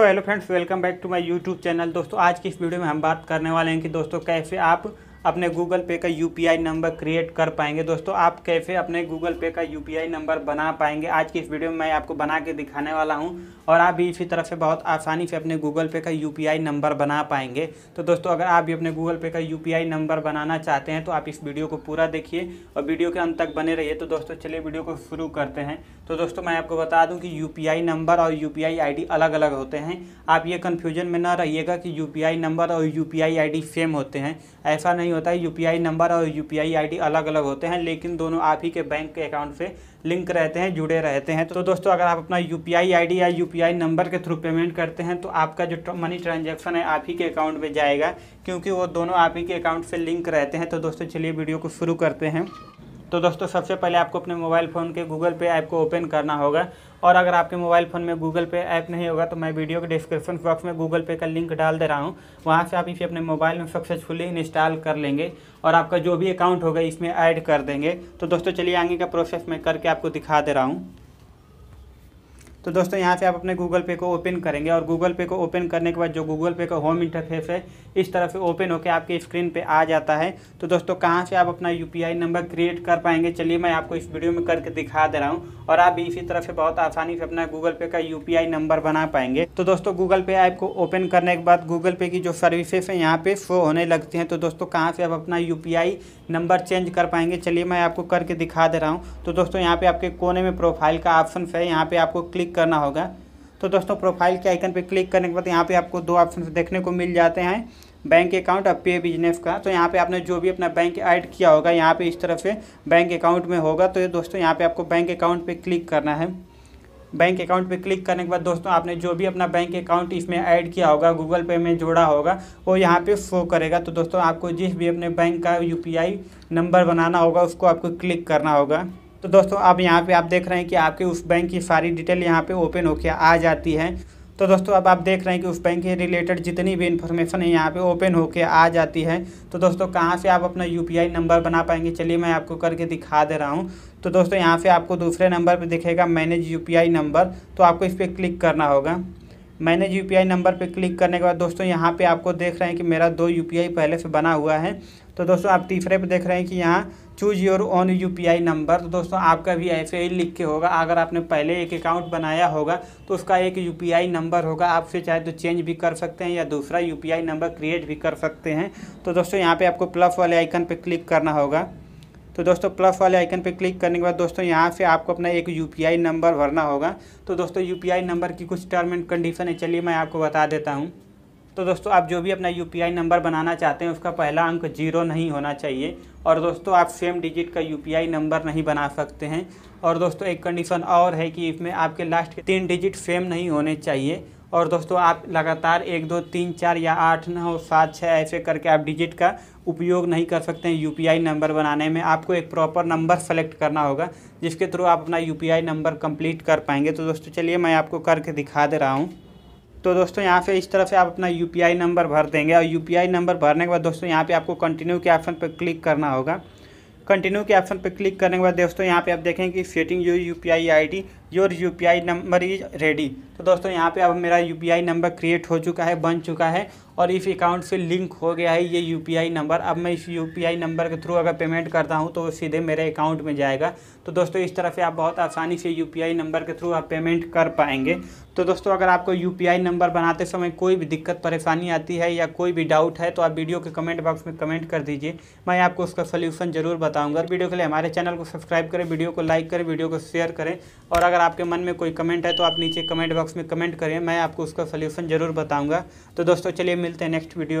so hello friends welcome back to my YouTube channel दोस्तों आज की इस वीडियो में हम बात करने वाले हैं कि दोस्तों कैसे आप अपने गूगल पे का यू नंबर क्रिएट कर पाएंगे दोस्तों आप कैसे अपने गूगल पे का यू नंबर बना पाएंगे आज की इस वीडियो में मैं आपको बना के दिखाने वाला हूं और आप भी इसी तरह से बहुत आसानी से अपने गूगल पे का यू नंबर बना पाएंगे तो दोस्तों अगर आप भी अपने गूगल पे का यू नंबर बनाना चाहते हैं तो आप इस वीडियो को पूरा देखिए और वीडियो के अंत तक बने रहिए तो दोस्तों चलिए वीडियो को शुरू करते हैं तो दोस्तों मैं आपको बता दूँ कि यू नंबर और यू पी अलग अलग होते हैं आप ये कन्फ्यूजन में ना रहिएगा कि यू नंबर और यू पी सेम होते हैं ऐसा नहीं नहीं होता है यूपीआई नंबर और यूपीआई आईडी अलग अलग होते हैं लेकिन दोनों आप ही के बैंक के अकाउंट से लिंक रहते हैं जुड़े रहते हैं तो दोस्तों अगर आप अपना यूपीआई आईडी या यूपीआई नंबर के थ्रू पेमेंट करते हैं तो आपका जो मनी ट्रांजेक्शन है आप ही के अकाउंट में जाएगा क्योंकि वो दोनों आप ही के अकाउंट से लिंक रहते हैं तो दोस्तों चलिए वीडियो को शुरू करते हैं तो दोस्तों सबसे पहले आपको अपने मोबाइल फ़ोन के गूगल पे ऐप को ओपन करना होगा और अगर आपके मोबाइल फ़ोन में गूगल पे ऐप नहीं होगा तो मैं वीडियो के डिस्क्रिप्शन बॉक्स में गूगल पे का लिंक डाल दे रहा हूँ वहाँ से आप इसे अपने मोबाइल में सक्सेसफुली इंस्टॉल कर लेंगे और आपका जो भी अकाउंट होगा इसमें ऐड कर देंगे तो दोस्तों चलिए आगे का प्रोसेस मैं करके आपको दिखा दे रहा हूँ तो दोस्तों यहाँ से आप अपने गूगल पे को ओपन करेंगे और गूगल पे को ओपन करने के बाद जो गूगल पे का होम इंटरफेस है इस तरह से ओपन होकर आपके स्क्रीन पे आ जाता है तो दोस्तों कहाँ से आप अपना यू नंबर क्रिएट कर पाएंगे चलिए मैं आपको इस वीडियो में करके दिखा दे रहा हूँ और आप भी इसी तरह से बहुत आसानी से अपना गूगल पे का यू नंबर बना पाएंगे तो दोस्तों गूगल पे ऐप को ओपन करने के बाद गूगल पे की जो सर्विसेस हैं यहाँ पे शो होने लगती हैं तो दोस्तों कहाँ से आप अपना यू नंबर चेंज कर पाएंगे चलिए मैं आपको करके दिखा दे रहा हूँ तो दोस्तों यहाँ पे आपके कोने में प्रोफाइल का ऑप्शन है यहाँ पे आपको क्लिक क्लिक करना होगा तो दोस्तों प्रोफाइल के आइकन पर क्लिक करने के बाद यहाँ पे आपको दो ऑप्शन देखने को मिल जाते हैं बैंक अकाउंट और पे बिजनेस का तो यहाँ पे आपने जो भी अपना बैंक ऐड किया होगा यहाँ पे इस तरह से बैंक अकाउंट में होगा तो ये दोस्तों यहाँ पे आपको बैंक अकाउंट पे क्लिक करना है बैंक अकाउंट पे क्लिक करने के बाद दोस्तों आपने जो भी अपना बैंक अकाउंट इसमें ऐड किया होगा गूगल पे में जोड़ा होगा वो यहाँ पे शो करेगा तो दोस्तों आपको जिस भी अपने बैंक का यूपीआई नंबर बनाना होगा उसको आपको क्लिक करना होगा तो दोस्तों आप यहाँ पे आप देख रहे हैं कि आपके उस बैंक की सारी डिटेल यहाँ पे ओपन होकर आ जाती है तो दोस्तों अब आप देख रहे हैं कि उस बैंक के रिलेटेड जितनी भी इन्फॉर्मेशन है यहाँ पे ओपन होकर आ जाती है तो दोस्तों कहाँ से आप अपना यू नंबर बना पाएंगे चलिए मैं आपको करके दिखा दे रहा हूँ तो दोस्तों यहाँ से आपको दूसरे नंबर पर दिखेगा मैनेज यू नंबर तो आपको इस पर क्लिक करना होगा मैंने यू नंबर पर क्लिक करने के बाद दोस्तों यहाँ पर आपको देख रहे हैं कि मेरा दो यू पहले से बना हुआ है तो दोस्तों आप तीसरे पर देख रहे हैं कि यहाँ choose your own I number तो दोस्तों आपका भी ऐसे ही लिख के होगा अगर आपने पहले एक अकाउंट बनाया होगा तो उसका एक आई नंबर होगा आपसे चाहे तो चेंज भी कर सकते हैं या दूसरा आई नंबर क्रिएट भी कर सकते हैं तो दोस्तों यहाँ पर आपको प्लस वाले आइकन पर क्लिक करना होगा तो दोस्तों प्लस वाले आइकन पर क्लिक करने के बाद दोस्तों यहाँ से आपको अपना एक यू नंबर भरना होगा तो दोस्तों यू नंबर की कुछ टर्म एंड कंडीशन है चलिए मैं आपको बता देता हूँ तो दोस्तों आप जो भी अपना यू नंबर बनाना चाहते हैं उसका पहला अंक जीरो नहीं होना चाहिए और दोस्तों आप सेम डिजिट का यू नंबर नहीं बना सकते हैं और दोस्तों एक कंडीशन और है कि इसमें आपके लास्ट के तीन डिजिट सेम नहीं होने चाहिए और दोस्तों आप लगातार एक दो तीन चार या आठ नौ सात छः ऐसे करके आप डिजिट का उपयोग नहीं कर सकते हैं यू नंबर बनाने में आपको एक प्रॉपर नंबर सेलेक्ट करना होगा जिसके थ्रू आप अपना यू नंबर कंप्लीट कर पाएंगे तो दोस्तों चलिए मैं आपको करके दिखा दे रहा हूँ तो दोस्तों यहाँ पे इस तरह से आप अपना यू नंबर भर देंगे और यू नंबर भरने के बाद दोस्तों यहाँ पर आपको कंटिन्यू के ऑप्शन पर क्लिक करना होगा कंटिन्यू के ऑप्शन पर क्लिक करने के बाद दोस्तों यहाँ पे आप देखें कि सेटिंग जो U P I your U P I number is ready तो दोस्तों यहाँ पे अब मेरा U P I number create हो चुका है बन चुका है और इस अकाउंट से लिंक हो गया है ये यू पी आई नंबर अब मैं इस यू पी आई नंबर के थ्रू अगर पेमेंट करता हूँ तो वो सीधे मेरे अकाउंट में जाएगा तो दोस्तों इस तरह से आप बहुत आसानी से यू पी आई नंबर के थ्रू आप पेमेंट कर पाएंगे तो दोस्तों अगर आपको यू पी आई नंबर बनाते समय कोई भी दिक्कत परेशानी आती है या कोई भी डाउट है तो आप वीडियो के कमेंट बॉक्स में कमेंट कर दीजिए मैं आपको उसका सोल्यूशन जरूर बताऊँगा वीडियो के लिए हमारे चैनल को सब्सक्राइब करें वीडियो को लाइक करें वीडियो को शेयर करें और अगर अगर आपके मन में कोई कमेंट है तो आप नीचे कमेंट बॉक्स में कमेंट करें मैं आपको उसका सोल्यूशन ज़रूर बताऊँगा तो दोस्तों चलिए मिलते हैं नेक्स्ट वीडियो